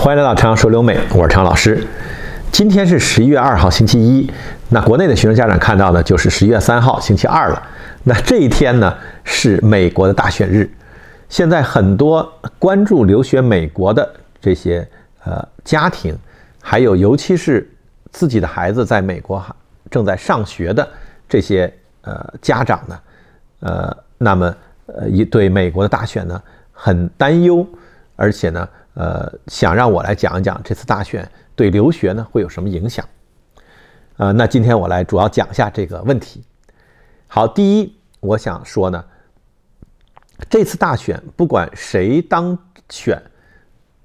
欢迎来到常说留美，我是常老师。今天是十一月二号，星期一。那国内的学生家长看到呢，就是十一月三号，星期二了。那这一天呢，是美国的大选日。现在很多关注留学美国的这些呃家庭，还有尤其是自己的孩子在美国正在上学的这些呃家长呢，呃，那么呃，一对美国的大选呢很担忧，而且呢。呃，想让我来讲一讲这次大选对留学呢会有什么影响？呃，那今天我来主要讲一下这个问题。好，第一，我想说呢，这次大选不管谁当选，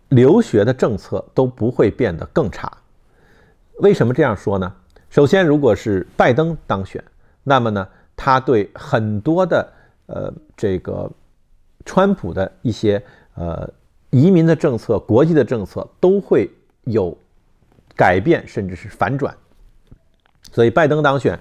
留学的政策都不会变得更差。为什么这样说呢？首先，如果是拜登当选，那么呢，他对很多的呃这个川普的一些呃。移民的政策、国际的政策都会有改变，甚至是反转。所以拜登当选，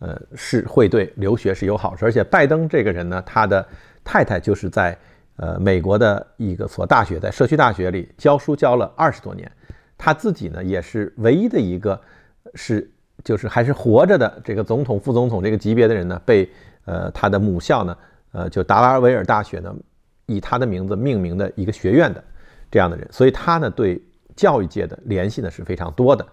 呃，是会对留学是有好处。而且拜登这个人呢，他的太太就是在呃美国的一个所大学，在社区大学里教书教了二十多年。他自己呢，也是唯一的一个是就是还是活着的这个总统、副总统这个级别的人呢，被呃他的母校呢，呃，就达拉维尔大学呢。以他的名字命名的一个学院的这样的人，所以他呢对教育界的联系呢是非常多的。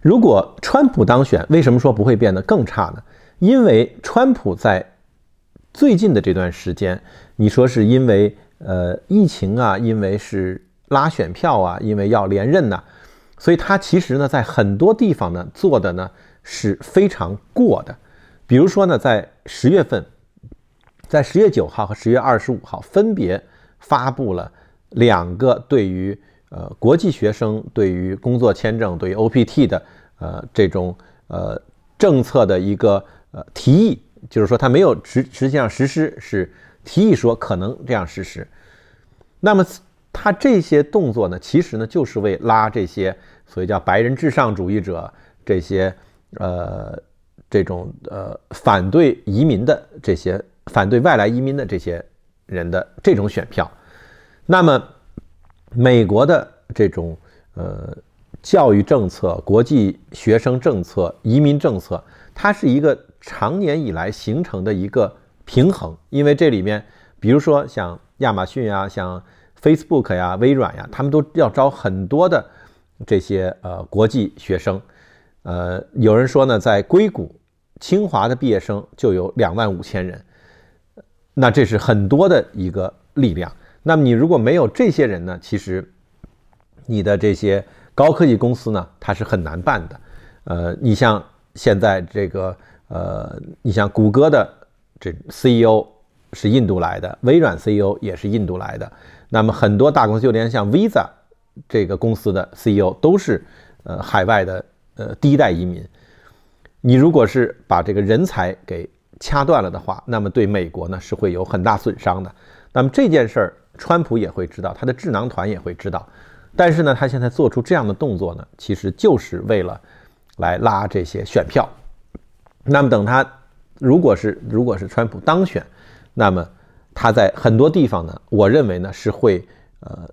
如果川普当选，为什么说不会变得更差呢？因为川普在最近的这段时间，你说是因为呃疫情啊，因为是拉选票啊，因为要连任呐，所以他其实呢在很多地方呢做的呢是非常过的。比如说呢，在十月份。在十月九号和十月二十五号分别发布了两个对于呃国际学生、对于工作签证、对于 OPT 的呃这种呃政策的一个呃提议，就是说他没有实实际上实施是提议说可能这样实施。那么他这些动作呢，其实呢就是为拉这些，所谓叫白人至上主义者这些呃这种呃反对移民的这些。反对外来移民的这些人的这种选票，那么美国的这种呃教育政策、国际学生政策、移民政策，它是一个常年以来形成的一个平衡。因为这里面，比如说像亚马逊呀、像 Facebook 呀、微软呀，他们都要招很多的这些呃国际学生。呃，有人说呢，在硅谷，清华的毕业生就有两万五千人。那这是很多的一个力量。那么你如果没有这些人呢？其实，你的这些高科技公司呢，它是很难办的。呃，你像现在这个，呃，你像谷歌的这 CEO 是印度来的，微软 CEO 也是印度来的。那么很多大公司，就连像 Visa 这个公司的 CEO 都是呃海外的呃第一代移民。你如果是把这个人才给，掐断了的话，那么对美国呢是会有很大损伤的。那么这件事儿，川普也会知道，他的智囊团也会知道。但是呢，他现在做出这样的动作呢，其实就是为了来拉这些选票。那么等他如果是如果是川普当选，那么他在很多地方呢，我认为呢是会呃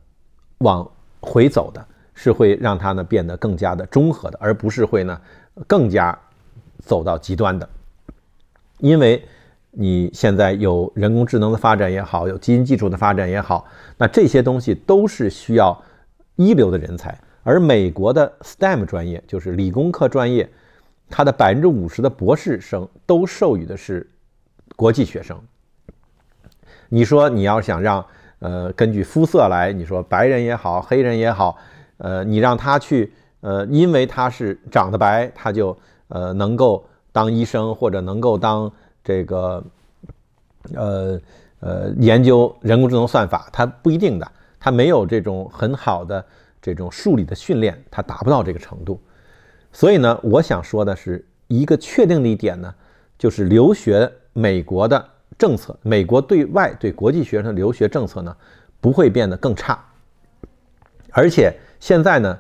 往回走的，是会让他呢变得更加的中和的，而不是会呢更加走到极端的。因为你现在有人工智能的发展也好，有基因技术的发展也好，那这些东西都是需要一流的人才。而美国的 STEM 专业就是理工科专业，它的百分之五十的博士生都授予的是国际学生。你说你要想让呃根据肤色来，你说白人也好，黑人也好，呃你让他去呃，因为他是长得白，他就呃能够。当医生或者能够当这个，呃呃，研究人工智能算法，它不一定的，它没有这种很好的这种数理的训练，它达不到这个程度。所以呢，我想说的是，一个确定的一点呢，就是留学美国的政策，美国对外对国际学生的留学政策呢，不会变得更差，而且现在呢。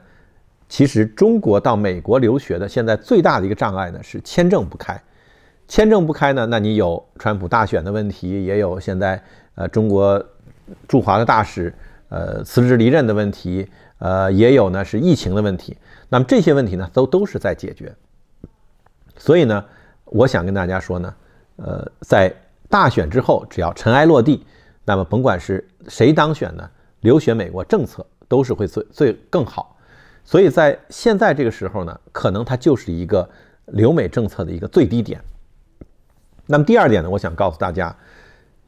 其实，中国到美国留学的现在最大的一个障碍呢，是签证不开。签证不开呢，那你有川普大选的问题，也有现在呃中国驻华的大使呃辞职离任的问题，呃，也有呢是疫情的问题。那么这些问题呢，都都是在解决。所以呢，我想跟大家说呢，呃，在大选之后，只要尘埃落地，那么甭管是谁当选呢，留学美国政策都是会最最更好。所以在现在这个时候呢，可能它就是一个留美政策的一个最低点。那么第二点呢，我想告诉大家，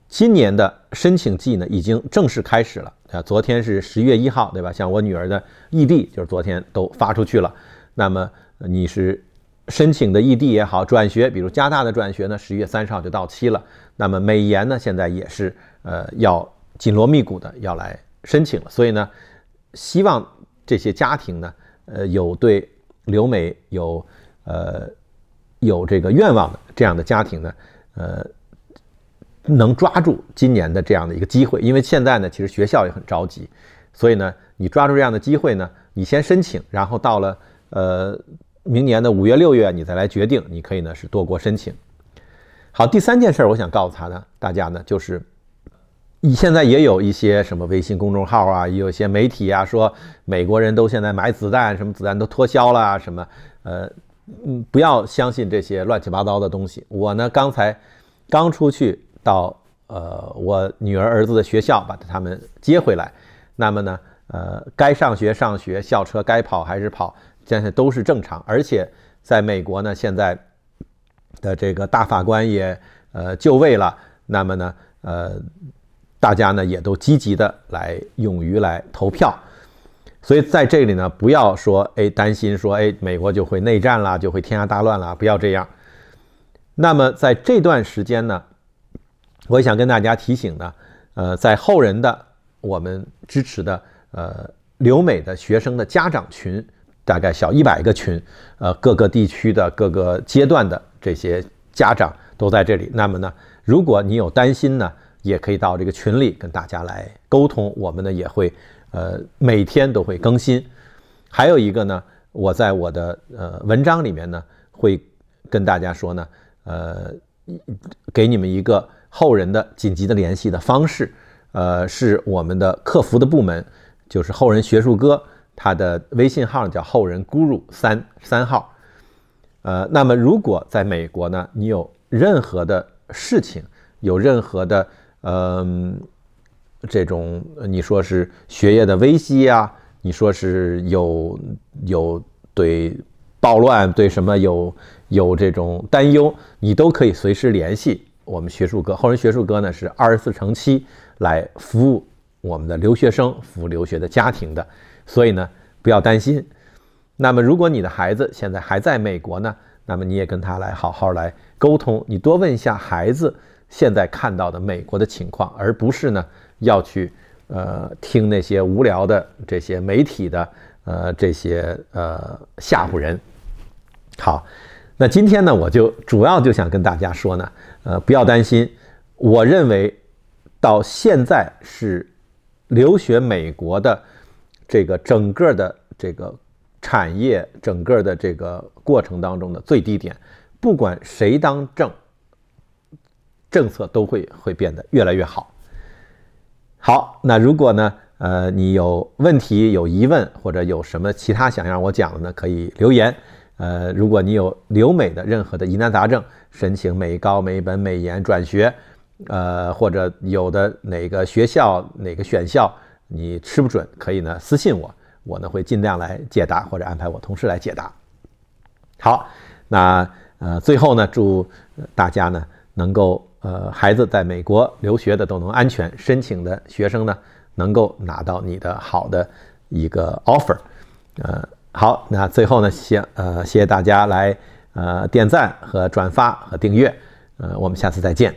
今年的申请季呢已经正式开始了啊。昨天是十月一号，对吧？像我女儿的异地就是昨天都发出去了。那么你是申请的异地也好，转学，比如加大的转学呢，十月三十号就到期了。那么美研呢，现在也是呃要紧锣密鼓的要来申请了。所以呢，希望。这些家庭呢，呃，有对留美有，呃，有这个愿望的这样的家庭呢，呃，能抓住今年的这样的一个机会，因为现在呢，其实学校也很着急，所以呢，你抓住这样的机会呢，你先申请，然后到了呃，明年的五月六月，你再来决定，你可以呢是多国申请。好，第三件事我想告诉他呢，大家呢，就是。你现在也有一些什么微信公众号啊，有些媒体啊，说美国人都现在买子弹，什么子弹都脱销了，什么，呃，嗯，不要相信这些乱七八糟的东西。我呢，刚才刚出去到呃我女儿儿子的学校，把他们接回来。那么呢，呃，该上学上学，校车该跑还是跑，现在都是正常。而且在美国呢，现在的这个大法官也呃就位了。那么呢，呃。大家呢也都积极的来，勇于来投票，所以在这里呢，不要说哎担心说哎美国就会内战啦，就会天下大乱啦，不要这样。那么在这段时间呢，我想跟大家提醒呢，呃，在后人的我们支持的呃留美的学生的家长群，大概小一百个群，呃各个地区的各个阶段的这些家长都在这里。那么呢，如果你有担心呢？也可以到这个群里跟大家来沟通，我们呢也会，呃，每天都会更新。还有一个呢，我在我的呃文章里面呢会跟大家说呢，呃，给你们一个后人的紧急的联系的方式，呃，是我们的客服的部门，就是后人学术哥，他的微信号叫后人 guru 三三号。呃，那么如果在美国呢，你有任何的事情，有任何的。嗯，这种你说是学业的危机呀？你说是有有对暴乱对什么有有这种担忧？你都可以随时联系我们学术哥。后人学术哥呢是二十四乘七来服务我们的留学生，服务留学的家庭的。所以呢，不要担心。那么如果你的孩子现在还在美国呢，那么你也跟他来好好来沟通，你多问一下孩子。现在看到的美国的情况，而不是呢要去呃听那些无聊的这些媒体的呃这些呃吓唬人。好，那今天呢，我就主要就想跟大家说呢，呃，不要担心。我认为到现在是留学美国的这个整个的这个产业整个的这个过程当中的最低点，不管谁当政。政策都会会变得越来越好。好，那如果呢，呃，你有问题、有疑问，或者有什么其他想让我讲的呢，可以留言。呃，如果你有留美的任何的疑难杂症，申请美高、美本、美研转学，呃，或者有的哪个学校、哪个选校你吃不准，可以呢私信我，我呢会尽量来解答或者安排我同事来解答。好，那呃最后呢，祝大家呢能够。呃，孩子在美国留学的都能安全申请的学生呢，能够拿到你的好的一个 offer。呃，好，那最后呢，谢呃，谢谢大家来呃点赞和转发和订阅。呃，我们下次再见。